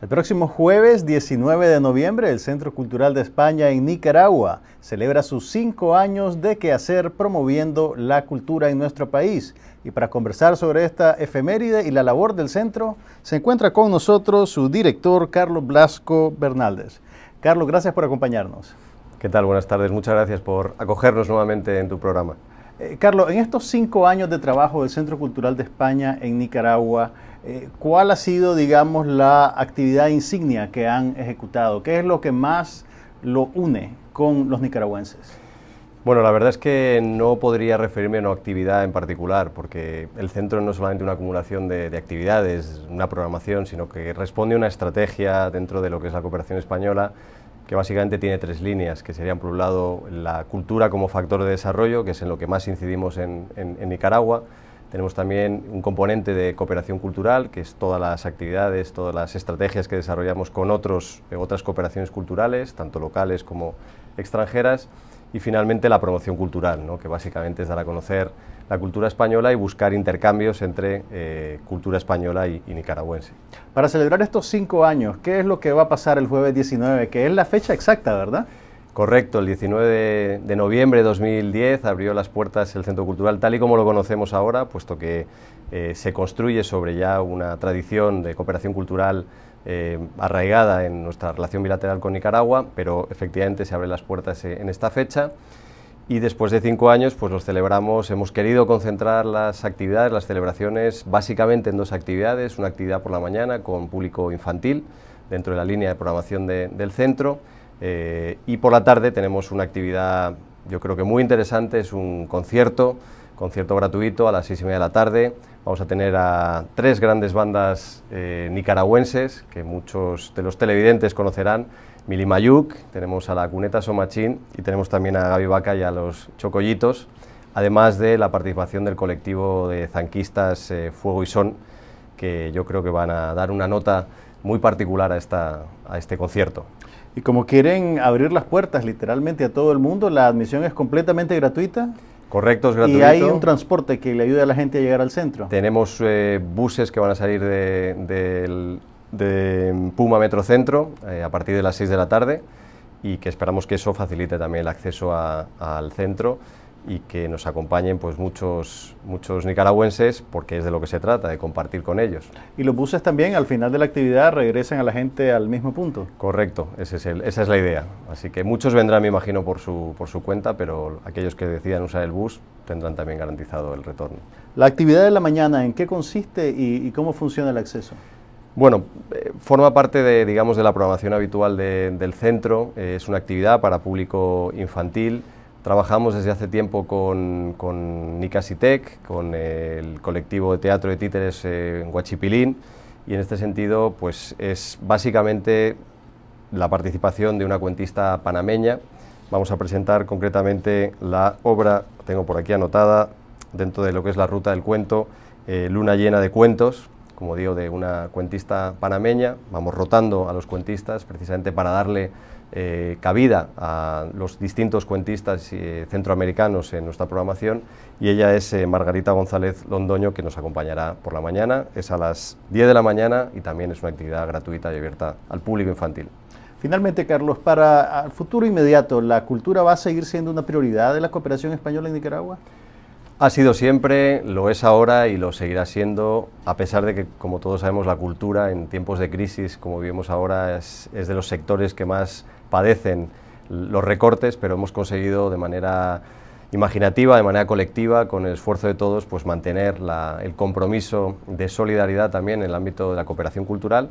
El próximo jueves 19 de noviembre, el Centro Cultural de España en Nicaragua celebra sus cinco años de quehacer promoviendo la cultura en nuestro país. Y para conversar sobre esta efeméride y la labor del centro, se encuentra con nosotros su director, Carlos Blasco Bernaldez. Carlos, gracias por acompañarnos. ¿Qué tal? Buenas tardes. Muchas gracias por acogernos nuevamente en tu programa. Eh, Carlos, en estos cinco años de trabajo del Centro Cultural de España en Nicaragua, eh, ¿Cuál ha sido, digamos, la actividad insignia que han ejecutado? ¿Qué es lo que más lo une con los nicaragüenses? Bueno, la verdad es que no podría referirme a una actividad en particular, porque el centro no es solamente una acumulación de, actividades, una programación, sino que responde a una estrategia dentro de lo que es la cooperación española que básicamente tiene tres líneas, que serían por un lado la cultura como factor de desarrollo, que es en lo que más incidimos en Nicaragua, tenemos también un componente de cooperación cultural, que es todas las actividades, todas las estrategias que desarrollamos con eh, otras cooperaciones culturales, tanto locales como extranjeras. Y finalmente la promoción cultural, que básicamente es dar a conocer la cultura española y buscar intercambios entre eh, cultura española y, nicaragüense. Para celebrar estos cinco años, ¿qué es lo que va a pasar el jueves 19? Que es la fecha exacta, ¿verdad? Correcto, el 19 de, noviembre de 2010 abrió las puertas el Centro Cultural tal y como lo conocemos ahora, puesto que eh, se construye sobre ya una tradición de cooperación cultural eh, arraigada en nuestra relación bilateral con Nicaragua, pero efectivamente se abren las puertas e, en esta fecha y después de cinco años pues los celebramos, hemos querido concentrar las actividades, las celebraciones básicamente en dos actividades, una actividad por la mañana con público infantil dentro de la línea de programación del centro eh, y por la tarde tenemos una actividad, yo creo que muy interesante, es un concierto, concierto gratuito a las seis y media de la tarde. Vamos a tener a tres grandes bandas eh, nicaragüenses que muchos de los televidentes conocerán. Mili Mayuk, tenemos a la Cuneta Somachín y tenemos también a Gaby Baca y a los Chocollitos, además de la participación del colectivo de zanquistas eh, Fuego y Son, que yo creo que van a dar una nota muy particular a, esta, este concierto. Y como quieren abrir las puertas literalmente a todo el mundo, la admisión es completamente gratuita. Correcto, es gratuito. Y hay un transporte que le ayude a la gente a llegar al centro. Tenemos eh, buses que van a salir de, Puma Metrocentro eh, a partir de las 6 de la tarde y que esperamos que eso facilite también el acceso al centro y que nos acompañen pues muchos, muchos nicaragüenses porque es de lo que se trata, de compartir con ellos. Y los buses también al final de la actividad regresan a la gente al mismo punto. Correcto, ese es el, esa es la idea. Así que muchos vendrán, me imagino, por su, por su cuenta, pero aquellos que decidan usar el bus tendrán también garantizado el retorno. La actividad de la mañana, ¿en qué consiste y, cómo funciona el acceso? Bueno, eh, forma parte de, digamos, de la programación habitual del centro, eh, es una actividad para público infantil, Trabajamos desde hace tiempo con, con con el colectivo de teatro de títeres eh, en Huachipilín, y en este sentido pues es básicamente la participación de una cuentista panameña. Vamos a presentar concretamente la obra, tengo por aquí anotada, dentro de lo que es la ruta del cuento, eh, Luna llena de cuentos, como digo, de una cuentista panameña. Vamos rotando a los cuentistas precisamente para darle eh, cabida a los distintos cuentistas eh, centroamericanos en nuestra programación y ella es eh, Margarita González Londoño que nos acompañará por la mañana, es a las 10 de la mañana y también es una actividad gratuita y abierta al público infantil. Finalmente, Carlos, para el futuro inmediato, ¿la cultura va a seguir siendo una prioridad de la cooperación española en Nicaragua? Ha sido siempre, lo es ahora y lo seguirá siendo, a pesar de que, como todos sabemos, la cultura en tiempos de crisis, como vivimos ahora, es, de los sectores que más padecen los recortes, pero hemos conseguido de manera imaginativa, de manera colectiva, con el esfuerzo de todos, pues mantener el compromiso de solidaridad también en el ámbito de la cooperación cultural.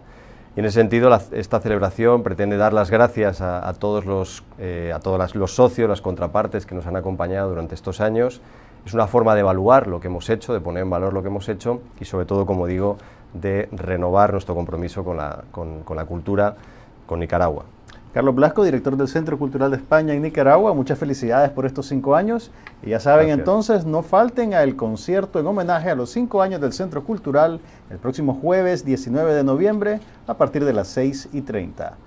Y en ese sentido, esta celebración pretende dar las gracias a, todos los, eh, los socios, las contrapartes que nos han acompañado durante estos años es una forma de evaluar lo que hemos hecho, de poner en valor lo que hemos hecho y sobre todo, como digo, de renovar nuestro compromiso con la, cultura, con Nicaragua. Carlos Blasco, director del Centro Cultural de España en Nicaragua, muchas felicidades por estos cinco años. Y ya saben entonces, no falten al concierto en homenaje a los cinco años del Centro Cultural el próximo jueves 19 de noviembre a partir de las 6 y 30.